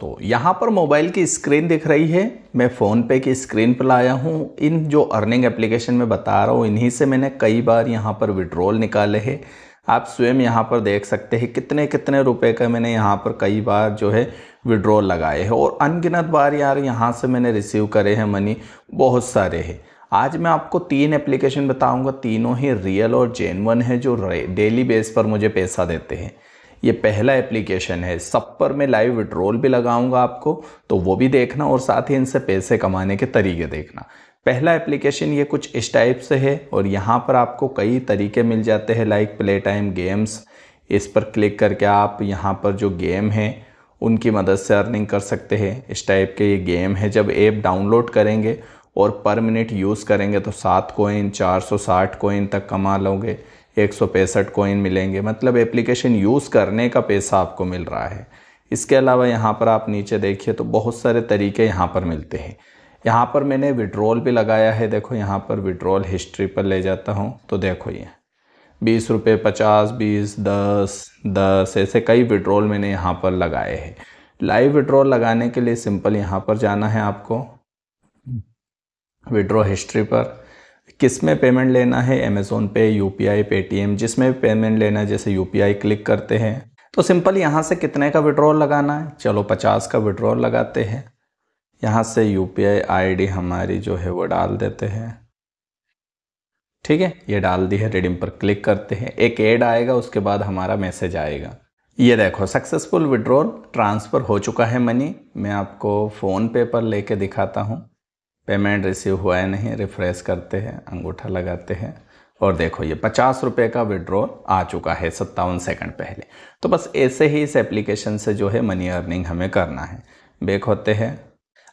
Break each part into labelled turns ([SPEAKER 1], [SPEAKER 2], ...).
[SPEAKER 1] तो यहाँ पर मोबाइल की स्क्रीन दिख रही है मैं फ़ोन पे की स्क्रीन पर लाया हूँ इन जो अर्निंग एप्लीकेशन में बता रहा हूँ इन्हीं से मैंने कई बार यहाँ पर विड्रॉल निकाले हैं आप स्वयं यहाँ पर देख सकते हैं कितने कितने रुपए का मैंने यहाँ पर कई बार जो है विड्रॉल लगाए हैं और अनगिनत बार यार यहाँ से मैंने रिसीव करे हैं मनी बहुत सारे है आज मैं आपको तीन एप्लीकेशन बताऊँगा तीनों ही रियल और जेनवन है जो डेली बेस पर मुझे पैसा देते हैं ये पहला एप्लीकेशन है सब पर मैं लाइव विड्रोल भी लगाऊंगा आपको तो वो भी देखना और साथ ही इनसे पैसे कमाने के तरीके देखना पहला एप्लीकेशन ये कुछ इस टाइप से है और यहाँ पर आपको कई तरीके मिल जाते हैं लाइक प्ले टाइम गेम्स इस पर क्लिक करके आप यहाँ पर जो गेम है उनकी मदद से अर्निंग कर सकते हैं इस टाइप के ये गेम है जब ऐप डाउनलोड करेंगे और पर मिनट यूज़ करेंगे तो सात कोइन चार सौ साठ कोइन तक कमा लोगे एक सौ पैंसठ कोइन मिलेंगे मतलब एप्लीकेशन यूज़ करने का पैसा आपको मिल रहा है इसके अलावा यहाँ पर आप नीचे देखिए तो बहुत सारे तरीके यहाँ पर मिलते हैं यहाँ पर मैंने विड्रॉल भी लगाया है देखो यहाँ पर विड्रॉल हिस्ट्री पर ले जाता हूँ तो देखो ये बीस रुपये पचास बीस दस दस ऐसे कई विड्रॉल मैंने यहाँ पर लगाए हैं लाइव विड्रॉल लगाने के लिए सिंपल यहाँ पर जाना है आपको विड्रॉ हिस्ट्री पर किस में पेमेंट लेना है अमेज़ोन पे यू पी आई पेटीएम जिसमें भी पेमेंट लेना है जैसे यू पी आई क्लिक करते हैं तो सिंपल यहाँ से कितने का विड्रॉल लगाना है चलो पचास का विड्रॉल लगाते हैं यहाँ से U P I I D हमारी जो है वो डाल देते हैं ठीक है ये डाल दी है रिडीम पर क्लिक करते हैं एक एड आएगा उसके बाद हमारा मैसेज आएगा ये देखो सक्सेसफुल विड्रॉल ट्रांसफ़र हो चुका है मनी मैं आपको फ़ोन पे पर लेके दिखाता हूँ पेमेंट रिसीव हुआ है नहीं रिफ्रेश करते हैं अंगूठा लगाते हैं और देखो ये पचास रुपये का विड्रॉल आ चुका है सत्तावन सेकंड पहले तो बस ऐसे ही इस एप्लीकेशन से जो है मनी अर्निंग हमें करना है बेक होते हैं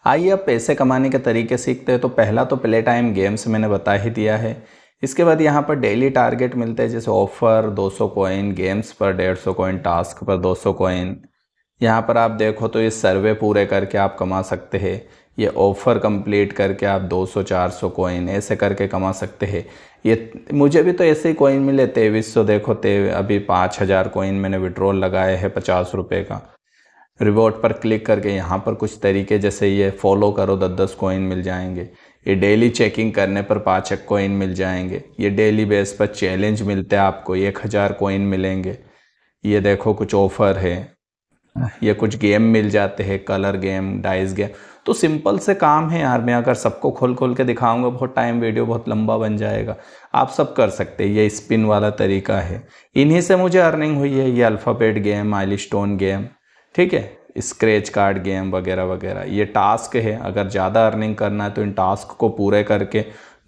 [SPEAKER 1] आइए अब पैसे कमाने के तरीके सीखते हैं तो पहला तो प्ले टाइम गेम्स मैंने बता ही दिया है इसके बाद यहाँ पर डेली टारगेट मिलते हैं जैसे ऑफर 200 कॉइन गेम्स पर 150 कॉइन टास्क पर 200 कॉइन यहाँ पर आप देखो तो ये सर्वे पूरे करके आप कमा सकते हैं ये ऑफ़र कंप्लीट करके आप 200-400 कोइन ऐसे करके कमा सकते हैं ये मुझे भी तो ऐसे ही कोइन मिले तेईस सौ देखो ते अभी 5000 हज़ार कोइन मैंने विड्रॉल लगाए है पचास रुपये का रिवॉर्ड पर क्लिक करके यहाँ पर कुछ तरीके जैसे ये फॉलो करो दस दस कोइन मिल जाएंगे ये डेली चेकिंग करने पर पाँच एक कोइन मिल जाएंगे ये डेली बेस पर चैलेंज मिलते हैं आपको एक हज़ार कोइन मिलेंगे ये देखो कुछ ऑफ़र है ये कुछ गेम मिल जाते हैं कलर गेम डाइस गेम तो सिंपल से काम है यार मैं अगर सबको खोल खोल के दिखाऊंगा बहुत टाइम वीडियो बहुत लंबा बन जाएगा आप सब कर सकते हैं ये स्पिन वाला तरीका है इन्हीं से मुझे अर्निंग हुई है ये alphabet game milestone game ठीक है स्क्रैच कार्ड गेम वगैरह वगैरह ये टास्क है अगर ज़्यादा अर्निंग करना है तो इन टास्क को पूरे करके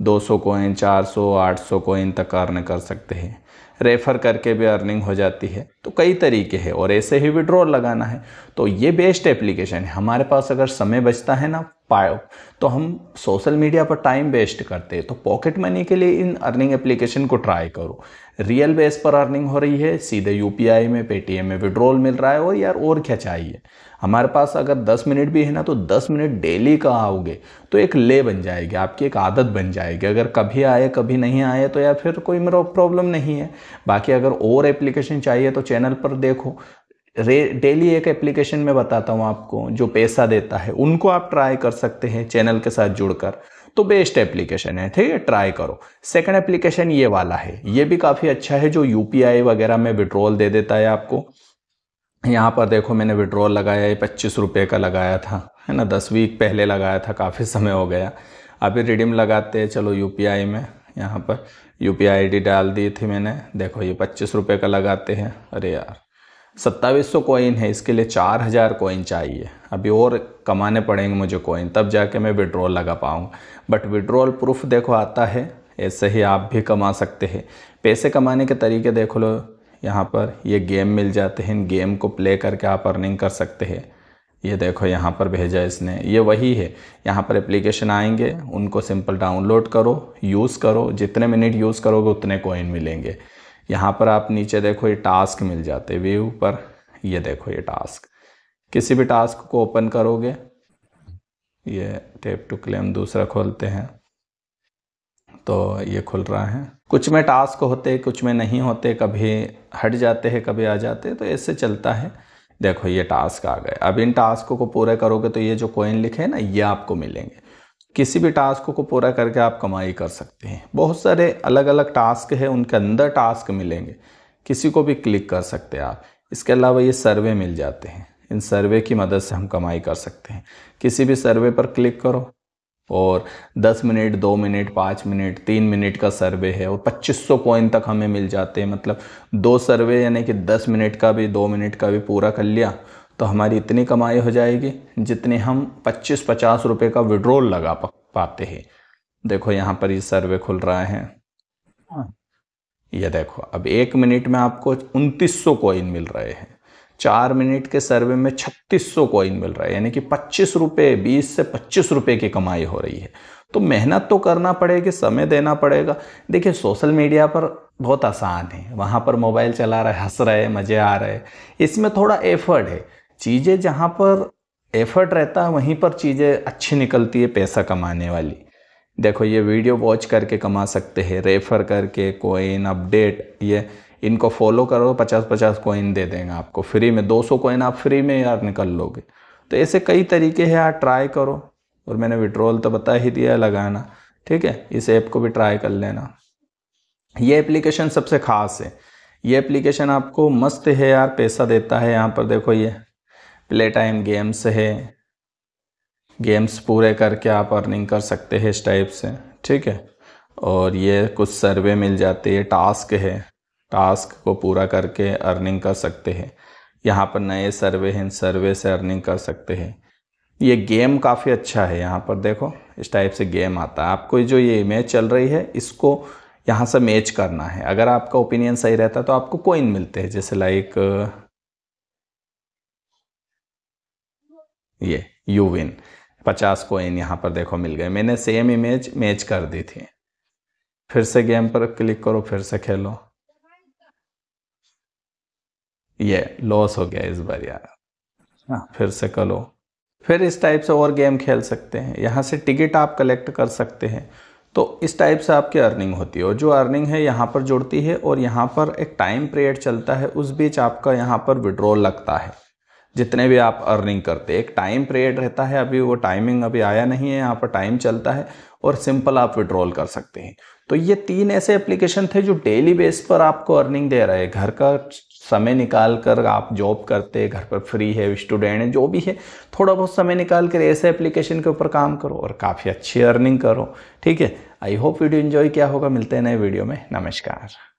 [SPEAKER 1] 200 कोइन 400 सौ कोइन तक अर्न कर सकते हैं रेफ़र करके भी अर्निंग हो जाती है तो कई तरीके हैं और ऐसे ही विड्रॉल लगाना है तो ये बेस्ट एप्लीकेशन है हमारे पास अगर समय बचता है ना पाओ तो हम सोशल मीडिया पर टाइम वेस्ट करते हैं तो पॉकेट मनी के लिए इन अर्निंग एप्लीकेशन को ट्राई करो रियल बेस पर अर्निंग हो रही है सीधे यू में पेटीएम में विड्रॉल मिल रहा है और यार और क्या चाहिए हमारे पास अगर 10 मिनट भी है ना तो 10 मिनट डेली का आओगे तो एक ले बन जाएगी आपकी एक आदत बन जाएगी अगर कभी आए कभी नहीं आए तो यार फिर कोई मेरा प्रॉब्लम नहीं है बाकी अगर और एप्लीकेशन चाहिए तो चैनल चैनल पर देखो डेली एक एप्लीकेशन में बताता हूँ आपको जो पैसा देता है उनको आप ट्राई कर सकते हैं चैनल के साथ जुड़कर तो बेस्ट एप्लीकेशन है ठीक है ट्राई करो सेकंड एप्लीकेशन ये वाला है ये भी काफ़ी अच्छा है जो यू वगैरह में विड्रॉल दे देता है आपको यहाँ पर देखो मैंने विड्रॉल लगाया ये पच्चीस रुपये का लगाया था है ना दस वीक पहले लगाया था काफ़ी समय हो गया अभी रिडीम लगाते हैं चलो यू में यहाँ पर यू पी आई डी डाल दी थी मैंने देखो ये पच्चीस रुपये का लगाते हैं अरे यार सत्ताईस सौ कोइन है इसके लिए चार हज़ार कोइन चाहिए अभी और कमाने पड़ेंगे मुझे कोइन तब जाके मैं विड्रॉल लगा पाऊँगा बट विड्रॉल प्रूफ देखो आता है ऐसे ही आप भी कमा सकते हैं पैसे कमाने के तरीके देख लो यहाँ पर ये गेम मिल जाते हैं इन गेम को प्ले करके आप अर्निंग कर सकते हैं ये देखो यहाँ पर भेजा इसने ये वही है यहाँ पर एप्लीकेशन आएंगे उनको सिंपल डाउनलोड करो यूज़ करो जितने मिनट यूज़ करोगे उतने कोइन मिलेंगे यहाँ पर आप नीचे देखो ये टास्क मिल जाते व्यू पर ये देखो ये टास्क किसी भी टास्क को ओपन करोगे ये टेप टू क्लेम दूसरा खोलते हैं तो ये खुल रहा है कुछ में टास्क होते कुछ में नहीं होते कभी हट जाते हैं कभी आ जाते तो ऐसे चलता है देखो ये टास्क आ गए अब इन टास्क को पूरा करोगे तो ये जो कॉइन लिखे हैं ना ये आपको मिलेंगे किसी भी टास्क को पूरा करके आप कमाई कर सकते हैं बहुत सारे अलग अलग टास्क हैं उनके अंदर टास्क मिलेंगे किसी को भी क्लिक कर सकते हैं आप इसके अलावा ये सर्वे मिल जाते हैं इन सर्वे की मदद से हम कमाई कर सकते हैं किसी भी सर्वे पर क्लिक करो और 10 मिनट 2 मिनट 5 मिनट 3 मिनट का सर्वे है और 2500 कॉइन तक हमें मिल जाते हैं मतलब दो सर्वे यानी कि 10 मिनट का भी 2 मिनट का भी पूरा कर लिया तो हमारी इतनी कमाई हो जाएगी जितने हम 25-50 रुपए का विड्रोल लगा पाते हैं देखो यहाँ पर ये सर्वे खुल रहा है हाँ। ये देखो अब एक मिनट में आपको उनतीस सौ कॉइन मिल रहे हैं चार मिनट के सर्वे में 3600 कॉइन मिल रहा है यानी कि पच्चीस रुपये बीस से पच्चीस रुपये की कमाई हो रही है तो मेहनत तो करना पड़ेगी समय देना पड़ेगा देखिए सोशल मीडिया पर बहुत आसान है वहाँ पर मोबाइल चला रहे हंस रहे मज़े आ रहे इसमें थोड़ा एफर्ट है चीज़ें जहाँ पर एफर्ट रहता है वहीं पर चीज़ें अच्छी निकलती है पैसा कमाने वाली देखो ये वीडियो वॉच करके कमा सकते हैं रेफर करके कोइन अपडेट ये इनको फॉलो करो पचास पचास कॉइन दे देंगे आपको फ्री में दो सौ आप फ्री में यार निकल लोगे तो ऐसे कई तरीके हैं यार ट्राई करो और मैंने विड्रॉल तो बता ही दिया लगाना ठीक है इस ऐप को भी ट्राई कर लेना ये एप्लीकेशन सबसे ख़ास है ये एप्लीकेशन आपको मस्त है यार पैसा देता है यहाँ पर देखो ये प्ले टाइम गेम्स है गेम्स पूरे करके आप अर्निंग कर सकते हैं इस टाइप से ठीक है और ये कुछ सर्वे मिल जाते हैं टास्क है टास्क को पूरा करके अर्निंग कर सकते हैं यहाँ पर नए सर्वे हैं सर्वे से अर्निंग कर सकते हैं ये गेम काफ़ी अच्छा है यहाँ पर देखो इस टाइप से गेम आता है आपको जो ये इमेज चल रही है इसको यहाँ से मैच करना है अगर आपका ओपिनियन सही रहता तो आपको कोइन मिलते हैं जैसे लाइक ये यू विन पचास कोइन यहाँ पर देखो मिल गए मैंने सेम इमेज मैच कर दी थी फिर से गेम पर क्लिक करो फिर से खेलो ये लॉस हो गया इस बार यार हाँ फिर से करो फिर इस टाइप से और गेम खेल सकते हैं यहाँ से टिकट आप कलेक्ट कर सकते हैं तो इस टाइप से आपकी अर्निंग होती है और जो अर्निंग है यहाँ पर जुड़ती है और यहाँ पर एक टाइम पीरियड चलता है उस बीच आपका यहाँ पर विड्रॉल लगता है जितने भी आप अर्निंग करते हैं एक टाइम पीरियड रहता है अभी वो टाइमिंग अभी आया नहीं है यहाँ पर टाइम चलता है और सिंपल आप विड्रॉल कर सकते हैं तो ये तीन ऐसे एप्लीकेशन थे जो डेली बेस पर आपको अर्निंग दे रहे हैं घर का समय निकाल कर आप जॉब करते हैं घर पर फ्री है स्टूडेंट है जो भी है थोड़ा बहुत समय निकाल कर ऐसे एप्लीकेशन के ऊपर काम करो और काफ़ी अच्छी अर्निंग करो ठीक है आई होप वीडियो इन्जॉय किया होगा मिलते हैं नए वीडियो में नमस्कार